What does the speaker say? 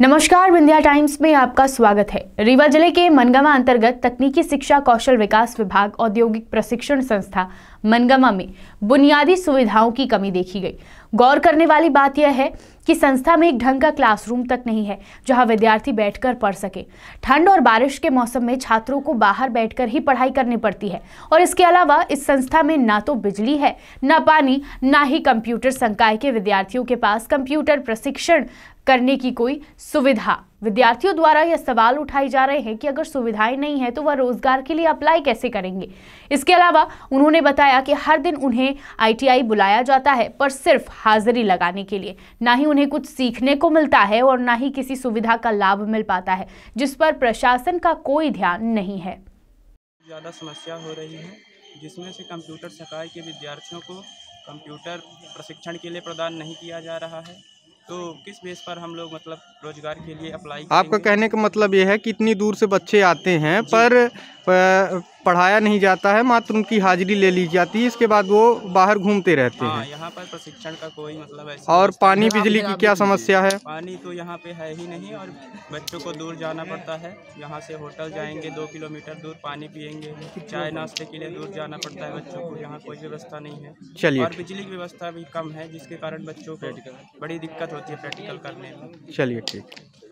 नमस्कार विंध्या टाइम्स में आपका स्वागत है रीवा जिले के मनगवा अंतर्गत तकनीकी शिक्षा कौशल विकास विभाग औद्योगिक प्रशिक्षण संस्था मनगवा में बुनियादी सुविधाओं की कमी देखी गई गौर करने वाली बात यह है कि संस्था में एक ढंग का क्लासरूम तक नहीं है जहां विद्यार्थी बैठकर पढ़ सके ठंड और बारिश के मौसम में छात्रों को बाहर बैठकर ही पढ़ाई करनी पड़ती है और इसके अलावा इस संस्था में ना तो बिजली है ना पानी ना ही कंप्यूटर संकाय के विद्यार्थियों के पास कंप्यूटर प्रशिक्षण करने की कोई सुविधा विद्यार्थियों द्वारा यह सवाल उठाए जा रहे हैं कि अगर सुविधाएं नहीं है तो वह रोजगार के लिए अप्लाई कैसे करेंगे इसके अलावा उन्होंने बताया कि हर दिन उन्हें आईटीआई बुलाया जाता है पर सिर्फ हाजिरी लगाने के लिए ना ही उन्हें कुछ सीखने को मिलता है और ना ही किसी सुविधा का लाभ मिल पाता है जिस पर प्रशासन का कोई ध्यान नहीं है ज़्यादा समस्या हो रही है जिसमें से कंप्यूटर सकाई के विद्यार्थियों को कंप्यूटर प्रशिक्षण के लिए प्रदान नहीं किया जा रहा है तो किस बेस पर हम लोग मतलब रोजगार के लिए अप्लाई आपका कहने का मतलब ये है कि इतनी दूर से बच्चे आते हैं पर, पढ़ाया नहीं जाता है मात्र उनकी हाजिरी ले ली जाती है इसके बाद वो बाहर घूमते रहते हाँ, हैं यहाँ पर प्रशिक्षण का कोई मतलब ऐसा और पानी बिजली की क्या समस्या है पानी तो यहाँ पे है ही नहीं और बच्चों को दूर जाना पड़ता है यहाँ से होटल जाएंगे दो किलोमीटर दूर पानी पियेंगे चाय नाश्ते के लिए दूर जाना पड़ता है बच्चों को यहाँ कोई व्यवस्था नहीं है चलिए और बिजली की व्यवस्था भी कम है जिसके कारण बच्चों को बड़ी दिक्कत होती है प्रैक्टिकल करने में चलिए ठीक